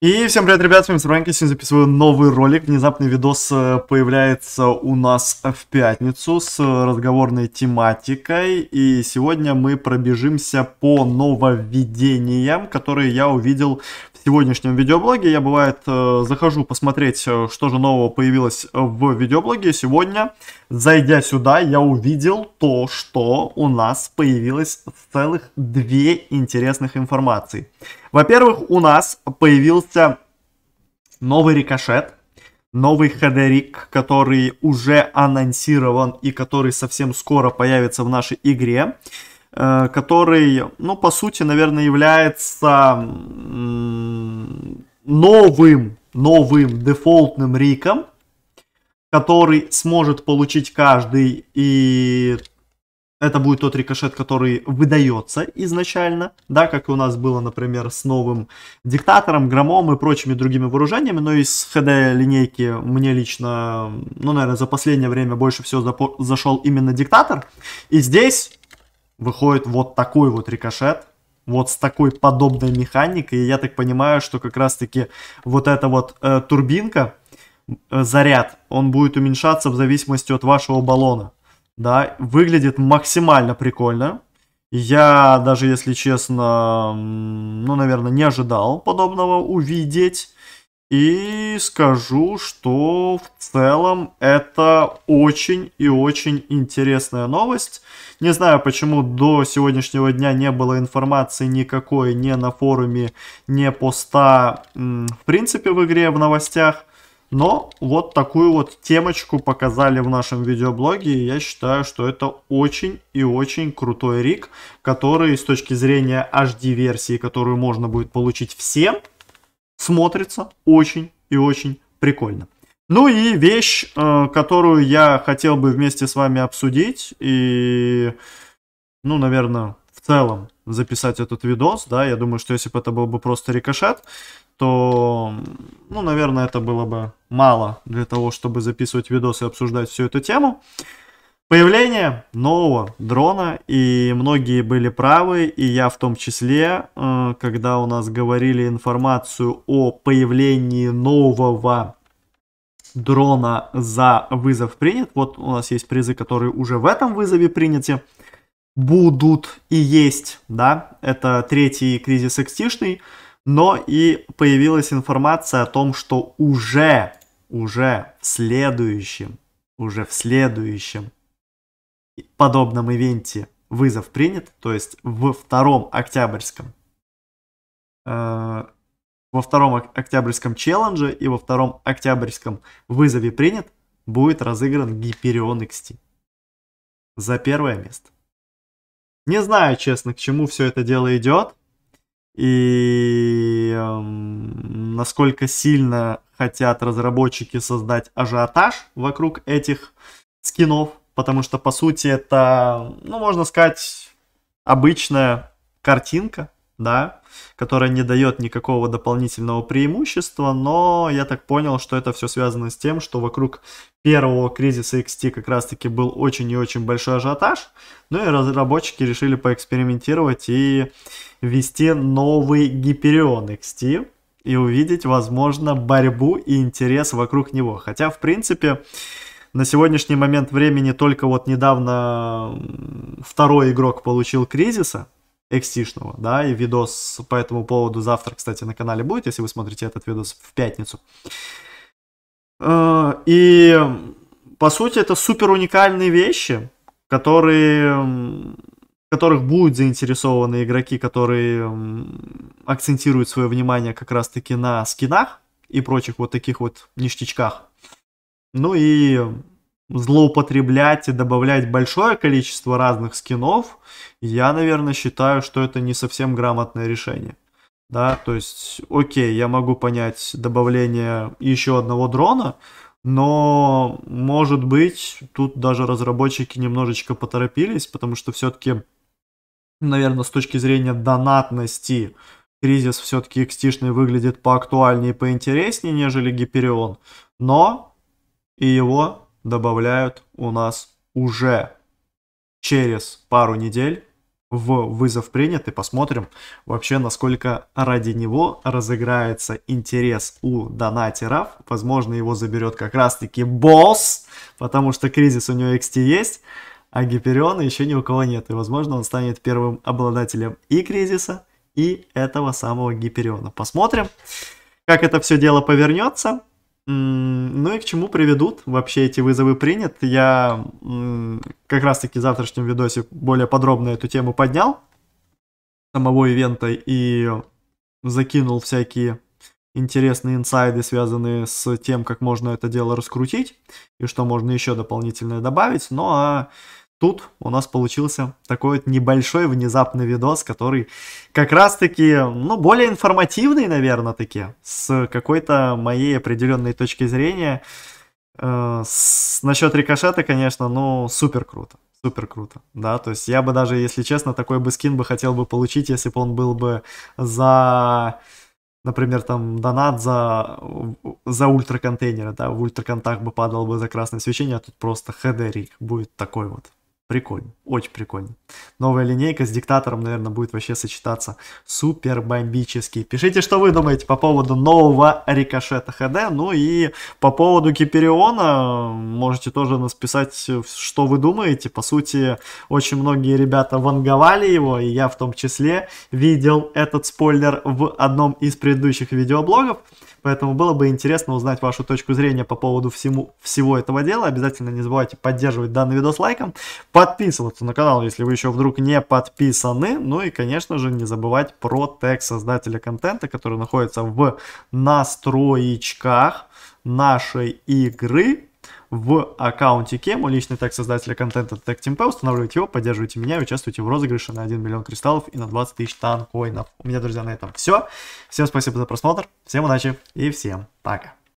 И всем привет, ребят, с вами Сурванки, сегодня записываю новый ролик. Внезапный видос э, появляется у нас в пятницу с разговорной тематикой. И сегодня мы пробежимся по нововведениям, которые я увидел в сегодняшнем видеоблоге. Я, бывает, э, захожу посмотреть, э, что же нового появилось в видеоблоге. Сегодня, зайдя сюда, я увидел то, что у нас появилось целых две интересных информации. Во-первых, у нас появился новый рикошет, новый хедерик, который уже анонсирован и который совсем скоро появится в нашей игре э, который, ну, по сути, наверное, является новым, новым дефолтным риком, который сможет получить каждый, и это будет тот рикошет, который выдается изначально, да, как у нас было, например, с новым диктатором, громом и прочими другими вооружениями, но из ХД линейки мне лично, ну, наверное, за последнее время больше всего зашел именно диктатор, и здесь выходит вот такой вот рикошет, вот с такой подобной механикой. И я так понимаю, что как раз-таки вот эта вот э, турбинка, э, заряд, он будет уменьшаться в зависимости от вашего баллона. Да, выглядит максимально прикольно. Я даже, если честно, ну, наверное, не ожидал подобного увидеть. И скажу, что в целом это очень и очень интересная новость. Не знаю, почему до сегодняшнего дня не было информации никакой, ни на форуме, ни поста, в принципе, в игре, в новостях. Но вот такую вот темочку показали в нашем видеоблоге, и я считаю, что это очень и очень крутой рик, который с точки зрения HD-версии, которую можно будет получить всем, смотрится очень и очень прикольно. Ну и вещь, э, которую я хотел бы вместе с вами обсудить и, ну, наверное, в целом записать этот видос, да, я думаю, что если бы это был бы просто рикошет, то, ну, наверное, это было бы мало для того, чтобы записывать видос и обсуждать всю эту тему. Появление нового дрона, и многие были правы, и я в том числе, э, когда у нас говорили информацию о появлении нового дрона за вызов принят, вот у нас есть призы, которые уже в этом вызове приняты, будут и есть, да, это третий кризис экстишный, но и появилась информация о том, что уже, уже в следующем, уже в следующем подобном ивенте вызов принят, то есть во втором октябрьском э, во втором октябрьском челлендже и во втором октябрьском вызове принят будет разыгран Гиперион XT за первое место. Не знаю, честно, к чему все это дело идет и э, насколько сильно хотят разработчики создать ажиотаж вокруг этих скинов потому что, по сути, это, ну, можно сказать, обычная картинка, да, которая не дает никакого дополнительного преимущества, но я так понял, что это все связано с тем, что вокруг первого кризиса XT как раз-таки был очень и очень большой ажиотаж, ну и разработчики решили поэкспериментировать и ввести новый Гиперион XT, и увидеть, возможно, борьбу и интерес вокруг него. Хотя, в принципе, на сегодняшний момент времени только вот недавно второй игрок получил кризиса экстишного, да, и видос по этому поводу завтра, кстати, на канале будет, если вы смотрите этот видос в пятницу. Э, и, по сути, это супер уникальные вещи, которые которых будут заинтересованы игроки, которые акцентируют свое внимание как раз-таки на скинах и прочих вот таких вот ништячках. Ну и злоупотреблять и добавлять большое количество разных скинов, я, наверное, считаю, что это не совсем грамотное решение. Да, то есть, окей, я могу понять добавление еще одного дрона, но, может быть, тут даже разработчики немножечко поторопились, потому что все-таки, наверное, с точки зрения донатности, кризис все-таки xt выглядит поактуальнее и поинтереснее, нежели Гиперион. Но и его добавляют у нас уже через пару недель в вызов принят и посмотрим вообще, насколько ради него разыграется интерес у донатеров. Возможно, его заберет как раз-таки босс, потому что кризис у него XT есть, а Гипериона еще ни у кого нет. И, возможно, он станет первым обладателем и кризиса, и этого самого Гипериона. Посмотрим, как это все дело повернется. Ну и к чему приведут вообще эти вызовы принят? Я как раз-таки в завтрашнем видосе более подробно эту тему поднял самого ивента и закинул всякие интересные инсайды, связанные с тем, как можно это дело раскрутить и что можно еще дополнительное добавить. Ну а тут у нас получился такой вот небольшой внезапный видос, который как раз-таки, ну, более информативный, наверное, таки, с какой-то моей определенной точки зрения. Э, с, насчет рикошета, конечно, ну, супер круто. Супер круто, да, то есть я бы даже, если честно, такой бы скин бы хотел бы получить, если бы он был бы за например, там донат за, за ультраконтейнеры, да, в ультраконтах бы падал бы за красное свечение, а тут просто хедерик будет такой вот. Прикольно, очень прикольно. Новая линейка с диктатором, наверное, будет вообще сочетаться супер бомбически. Пишите, что вы думаете по поводу нового рикошета ХД. Ну и по поводу Кипериона можете тоже нас писать, что вы думаете. По сути, очень многие ребята ванговали его, и я в том числе видел этот спойлер в одном из предыдущих видеоблогов. Поэтому было бы интересно узнать вашу точку зрения по поводу всему, всего этого дела. Обязательно не забывайте поддерживать данный видос лайком, подписываться на канал, если вы еще вдруг не подписаны. Ну и, конечно же, не забывать про тег создателя контента, который находится в настроечках нашей игры в аккаунте Кему, личный так создателя контента TagTeamP, устанавливайте его, поддерживайте меня и участвуйте в розыгрыше на 1 миллион кристаллов и на 20 тысяч танкоинов. У меня, друзья, на этом все. Всем спасибо за просмотр, всем удачи и всем пока.